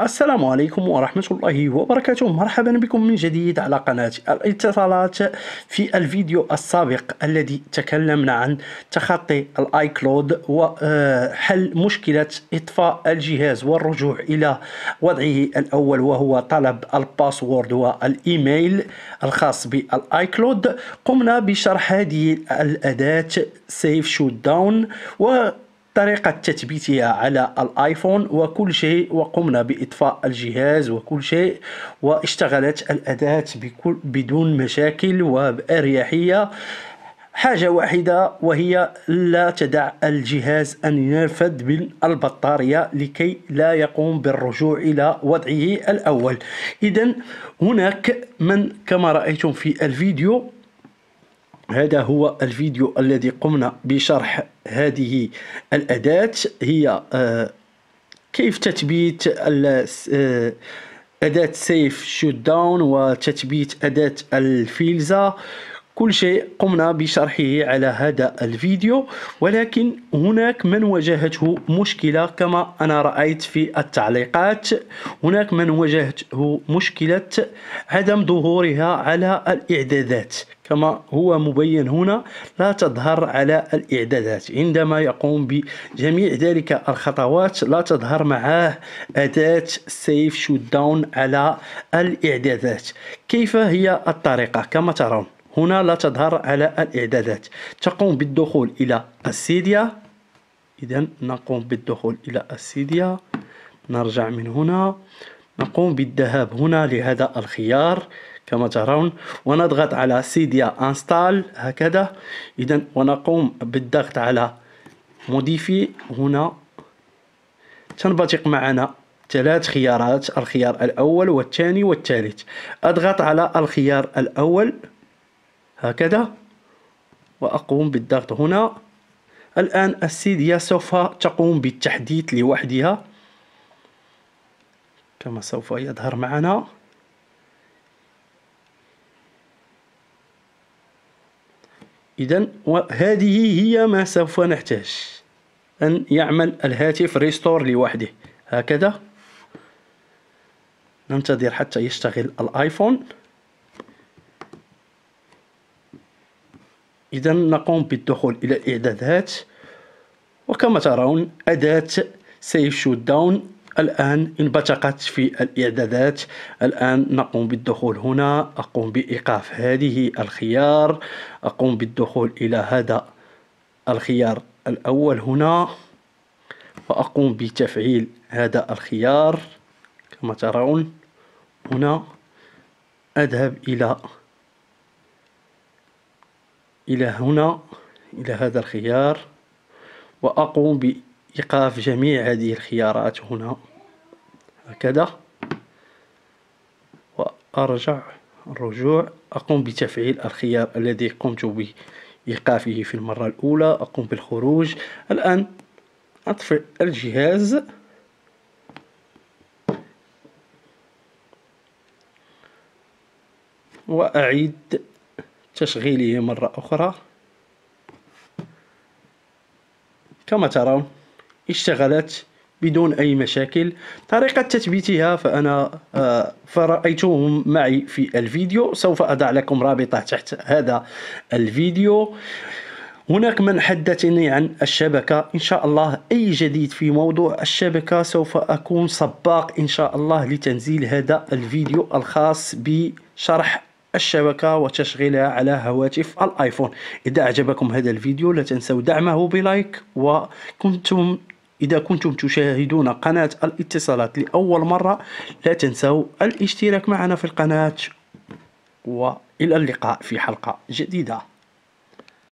السلام عليكم ورحمة الله وبركاته مرحبا بكم من جديد على قناة الاتصالات في الفيديو السابق الذي تكلمنا عن تخطي الاي كلود وحل آه، مشكلة اطفاء الجهاز والرجوع الى وضعه الاول وهو طلب الباسورد والايميل الخاص بالاي كلود قمنا بشرح هذه الاداة سيف شوت داون و طريقة تثبيتها على الايفون وكل شيء وقمنا باطفاء الجهاز وكل شيء واشتغلت الاداة بكل بدون مشاكل وبأريحية حاجة واحدة وهي لا تدع الجهاز أن ينفذ من البطارية لكي لا يقوم بالرجوع إلى وضعه الأول إذا هناك من كما رأيتم في الفيديو هذا هو الفيديو الذي قمنا بشرح هذه الأداة هي آه، كيف تثبيت آه، أداة سيف شوت داون وتثبيت أداة الفيلزا كل شيء قمنا بشرحه على هذا الفيديو ولكن هناك من واجهته مشكلة كما أنا رأيت في التعليقات هناك من واجهته مشكلة عدم ظهورها على الإعدادات كما هو مبين هنا لا تظهر على الإعدادات عندما يقوم بجميع ذلك الخطوات لا تظهر معاه أداة سيف شوت داون على الإعدادات كيف هي الطريقة كما ترون هنا لا تظهر على الإعدادات تقوم بالدخول إلى السيديا إذا نقوم بالدخول إلى السيديا نرجع من هنا نقوم بالذهاب هنا لهذا الخيار كما ترون ونضغط على سيديا انستال هكذا إذا ونقوم بالضغط على موديفي هنا تنبثق معنا ثلاث خيارات الخيار الأول والثاني والثالث أضغط على الخيار الأول هكذا وأقوم بالضغط هنا الآن السيديا سوف تقوم بالتحديث لوحدها كما سوف يظهر معنا إذا وهذه هي ما سوف نحتاج أن يعمل الهاتف ريستور لوحده هكذا ننتظر حتى يشتغل الآيفون إذا نقوم بالدخول إلى الإعدادات وكما ترون أداة سيف شوت داون الآن انبثقت في الإعدادات الآن نقوم بالدخول هنا أقوم بإيقاف هذه الخيار أقوم بالدخول إلى هذا الخيار الأول هنا وأقوم بتفعيل هذا الخيار كما ترون هنا أذهب إلى إلى هنا إلى هذا الخيار وأقوم بإيقاف جميع هذه الخيارات هنا هكذا وأرجع الرجوع أقوم بتفعيل الخيار الذي قمت بإيقافه في المرة الأولى أقوم بالخروج الآن أطفئ الجهاز وأعيد تشغيله مرة أخرى كما ترون اشتغلت بدون أي مشاكل طريقة تثبيتها فأنا آه، فرأيتهم معي في الفيديو سوف أضع لكم رابطة تحت هذا الفيديو هناك من حدثني عن الشبكة إن شاء الله أي جديد في موضوع الشبكة سوف أكون سباق إن شاء الله لتنزيل هذا الفيديو الخاص بشرح الشبكة وتشغيلها على هواتف الآيفون إذا أعجبكم هذا الفيديو لا تنسوا دعمه بلايك وكنتم إذا كنتم تشاهدون قناة الاتصالات لأول مرة لا تنسوا الاشتراك معنا في القناة وإلى اللقاء في حلقة جديدة